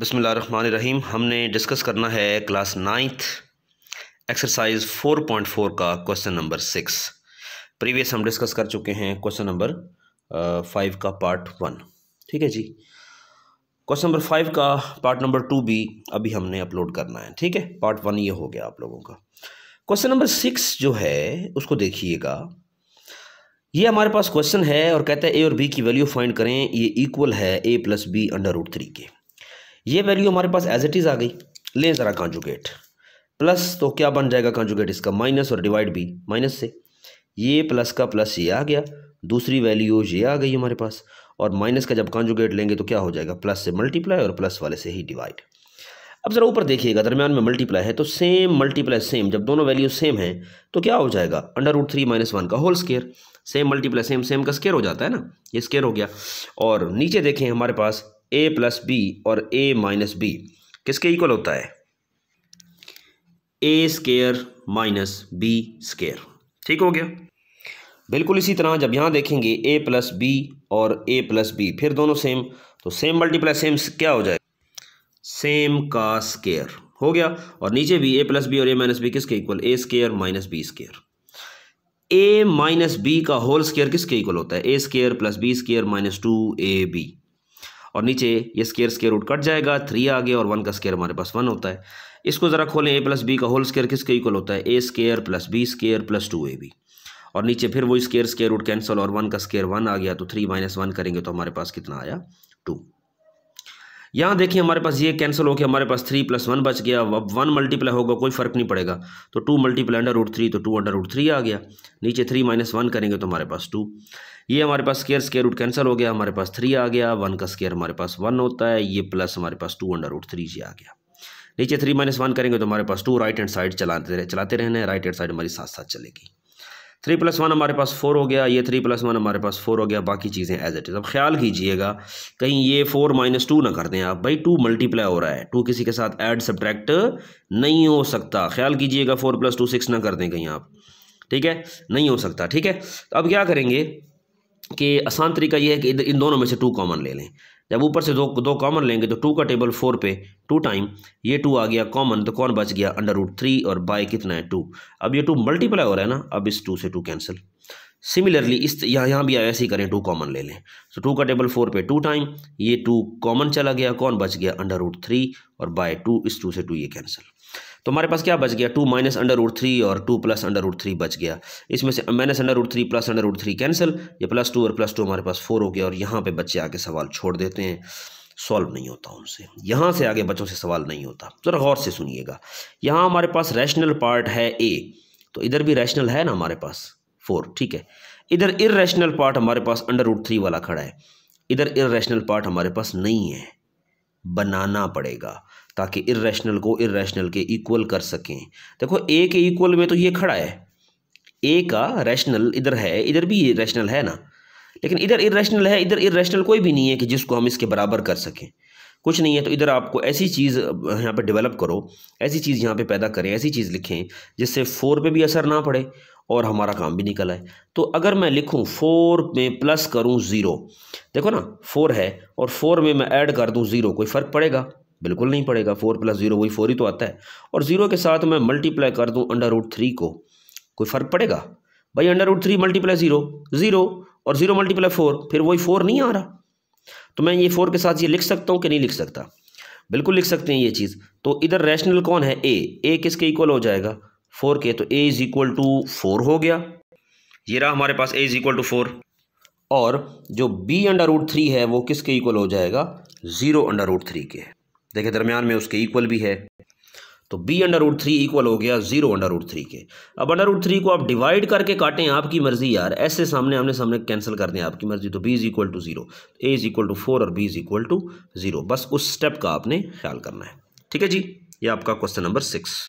बसमिल रहीम हमने डिस्कस करना है क्लास नाइन्थ एक्सरसाइज 4.4 का क्वेश्चन नंबर सिक्स प्रीवियस हम डिस्कस कर चुके हैं क्वेश्चन नंबर फाइव का पार्ट वन ठीक है जी क्वेश्चन नंबर फाइव का पार्ट नंबर टू भी अभी हमने अपलोड करना है ठीक है पार्ट वन ये हो गया आप लोगों का क्वेश्चन नंबर सिक्स जो है उसको देखिएगा ये हमारे पास क्वेश्चन है और कहता है ए और बी की वैल्यू फाइंड करें ये इक्वल है A plus B under root three के ये वैल्यू हमारे पास एज इट इज़ आ गई ले ज़रा कॉन्जुगेट प्लस तो क्या बन जाएगा कॉन्जुगेट इसका माइनस और डिवाइड भी माइनस से ये प्लस का प्लस ये आ गया दूसरी वैल्यू ये आ गई हमारे पास और माइनस का जब कॉन्जुगेट लेंगे तो क्या हो जाएगा प्लस से मल्टीप्लाई और प्लस वाले से ही डिवाइड अब ज़रा ऊपर देखिएगा दरमियान में मल्टीप्लाई है तो सेम मल्टीप्लाई सेम जब दोनों वैल्यू सेम है तो क्या हो जाएगा under root three minus one का whole square same multiply same same का स्केयर हो जाता है ना ये स्केयर हो गया और नीचे देखें हमारे पास ए प्लस बी और ए माइनस बी किसके इक्वल होता है A square minus B square ठीक हो गया बिल्कुल इसी तरह जब यहाँ देखेंगे ए प्लस बी और ए प्लस बी फिर दोनों सेम तो सेम मल्टीप्लाई सेम क्या हो जाएगा सेम का स्केयर हो गया और नीचे भी ए प्लस बी और ए माइनस बी किसके equal A square minus B square A minus B का होल स्केयर किसके इक्वल होता है A square plus B square minus two A B और नीचे ये स्केयर स्केयर रूट कट जाएगा थ्री आ गया और वन का स्केयर हमारे पास वन होता है इसको ज़रा खोलें ए प्लस बी का होल स्केयर किसके इक्वल होता है A square plus B square plus two A B और नीचे फिर वो स्केयर स्केयर रूट कैंसिल और वन का स्केयर वन आ गया तो थ्री माइनस वन करेंगे तो हमारे पास कितना आया टू यहाँ देखिए हमारे पास ये कैंसिल तो तो तो हो गया हमारे पास थ्री प्लस वन बच गया अब वन मल्टीप्लाई होगा कोई फ़र्क नहीं पड़ेगा तो two multiply under root three तो टू अंडर रूट थ्री आ गया नीचे थ्री माइनस वन करेंगे तो हमारे पास टू ये हमारे पास स्केयर स्केयर रूट कैंसिल हो गया हमारे पास थ्री आ गया वन का स्केयर हमारे पास वन होता है ये प्लस हमारे पास टू अंडर रूट थ्री जी आ गया नीचे थ्री माइनस वन करेंगे तो हमारे पास टू राइट हैंड साइड चलाते रहे चलाते रहने राइट हैंड साइड हमारी साथ साथ चलेगी थ्री प्लस वन हमारे पास फोर हो गया ये थ्री प्लस वन हमारे पास फोर हो गया बाकी चीज़ें एज इट इज़ अब ख्याल कीजिएगा कहीं ये फोर माइनस टू ना कर दें आप भाई टू मल्टीप्लाई हो रहा है टू किसी के साथ ऐड सब्ट्रैक्ट नहीं हो सकता ख्याल कीजिएगा फोर प्लस टू सिक्स ना कर दें कहीं आप ठीक है नहीं हो सकता ठीक है तो अब क्या करेंगे कि आसान तरीका यह है कि इन दोनों में से टू कॉमन ले लें जब ऊपर से दो दो कॉमन लेंगे तो टू का टेबल फोर पे टू टाइम ये टू आ गया कॉमन तो कौन बच गया अंडर रूट थ्री और बाय कितना है टू अब ये टू मल्टीप्लाई हो रहा है ना अब इस टू से टू कैंसिल सिमिलरली इस यहाँ यहाँ भी ऐसे ही करें टू कॉमन ले लें तो टू का टेबल फोर पे टू टाइम ये टू कॉमन चला गया कौन बच गया अंडर रूट थ्री और बाय टू इस टू से टू ये कैंसिल तो हमारे पास क्या बच गया two minus under root three और two plus under root three बच गया इसमें से minus under root three plus under root three cancel ये प्लस टू और प्लस टू हमारे पास फोर हो गया और यहाँ पर बच्चे आगे सवाल छोड़ देते हैं सॉल्व नहीं होता उनसे यहाँ से आगे बच्चों से सवाल नहीं होता ज़रा गौर से सुनिएगा यहाँ हमारे पास रैशनल पार्ट है ए तो इधर भी रैशनल है ना हमारे पास फोर ठीक है इधर इर पार्ट हमारे पास अंडर रूट थ्री वाला खड़ा है इधर इर पार्ट हमारे पास नहीं है बनाना पड़ेगा ताकि इरेशनल को इरेशनल के इक्वल कर सकें देखो ए के इक्वल में तो ये खड़ा है ए का रैशनल इधर है इधर भी रैशनल है ना लेकिन इधर इरेशनल है इधर इरेशनल कोई भी नहीं है कि जिसको हम इसके बराबर कर सकें कुछ नहीं है तो इधर आपको ऐसी चीज़ यहाँ पर डेवलप करो ऐसी चीज़ यहाँ पे पैदा करें ऐसी चीज़ लिखें जिससे फोर पे भी असर ना पड़े और हमारा काम भी निकल आए तो अगर मैं लिखूं फोर में प्लस करूं ज़ीरो देखो ना फोर है और फोर में मैं ऐड कर दूं ज़ीरो कोई फ़र्क पड़ेगा बिल्कुल नहीं पड़ेगा फोर प्लस ज़ीरो वही फोर ही तो आता है और ज़ीरो के साथ मैं मल्टीप्लाई कर दूँ अंडर रूट थ्री को कोई फ़र्क पड़ेगा भाई under root three multiply zero zero और ज़ीरो मल्टीप्लाई फोर फिर वही फोर नहीं आ रहा तो मैं ये फोर के साथ ये लिख सकता हूँ कि नहीं लिख सकता बिल्कुल लिख सकते हैं ये चीज़ तो इधर रैशनल कौन है ए ए किसके इक्वल हो जाएगा फोर के तो A is equal to four हो गया ये रहा हमारे पास A is equal to four और जो बी अंडर रूट थ्री है वो किसके इक्वल हो जाएगा ज़ीरो अंडर रूट थ्री के देखिए दरमियान में उसके इक्वल भी है तो B under root three equal हो गया जीरो अंडर रूट थ्री के अब अंडर रूट थ्री को आप डिवाइड करके काटें आपकी मर्जी यार ऐसे सामने आमने सामने कैंसिल कर दें आपकी मर्जी तो B is equal to zero A is equal to four और B is equal to zero बस उस स्टेप का आपने ख्याल करना है ठीक है जी ये आपका क्वेश्चन नंबर सिक्स